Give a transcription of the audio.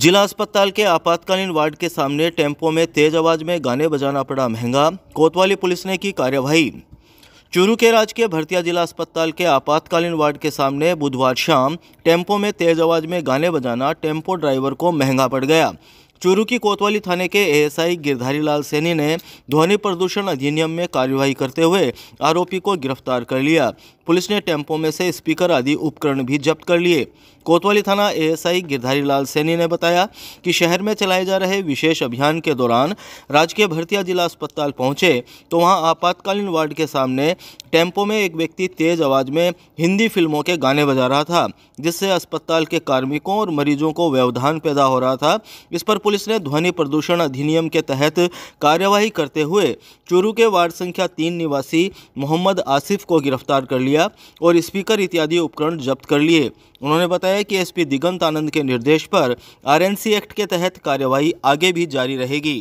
जिला अस्पताल के आपातकालीन वार्ड के सामने टेम्पो में तेज आवाज में गाने बजाना पड़ा महंगा कोतवाली पुलिस ने की कार्यवाही चूरू के राजकीय भरतिया जिला अस्पताल के आपातकालीन वार्ड के सामने बुधवार शाम टेम्पो में तेज आवाज में गाने बजाना टेम्पो ड्राइवर को महंगा पड़ गया चूरू की कोतवाली थाने के एएसआई गिरधारी लाल सैनी ने ध्वनि प्रदूषण अधिनियम में कार्यवाही करते हुए आरोपी को गिरफ्तार कर लिया पुलिस ने टेम्पो में से स्पीकर आदि उपकरण भी जब्त कर लिए कोतवाली थाना एएसआई गिरधारी लाल सैनी ने बताया कि शहर में चलाए जा रहे विशेष अभियान के दौरान राजकीय भरतिया जिला अस्पताल पहुंचे तो वहां आपातकालीन वार्ड के सामने टेम्पो में एक व्यक्ति तेज़ आवाज़ में हिंदी फिल्मों के गाने बजा रहा था जिससे अस्पताल के कार्मिकों और मरीजों को व्यवधान पैदा हो रहा था इस पर पुलिस ने ध्वनि प्रदूषण अधिनियम के तहत कार्यवाही करते हुए चूरू के वार्ड संख्या तीन निवासी मोहम्मद आसिफ को गिरफ्तार कर लिया और स्पीकर इत्यादि उपकरण जब्त कर लिए उन्होंने बताया कि एसपी दिगंत आनंद के निर्देश पर आरएनसी एक्ट के तहत कार्यवाही आगे भी जारी रहेगी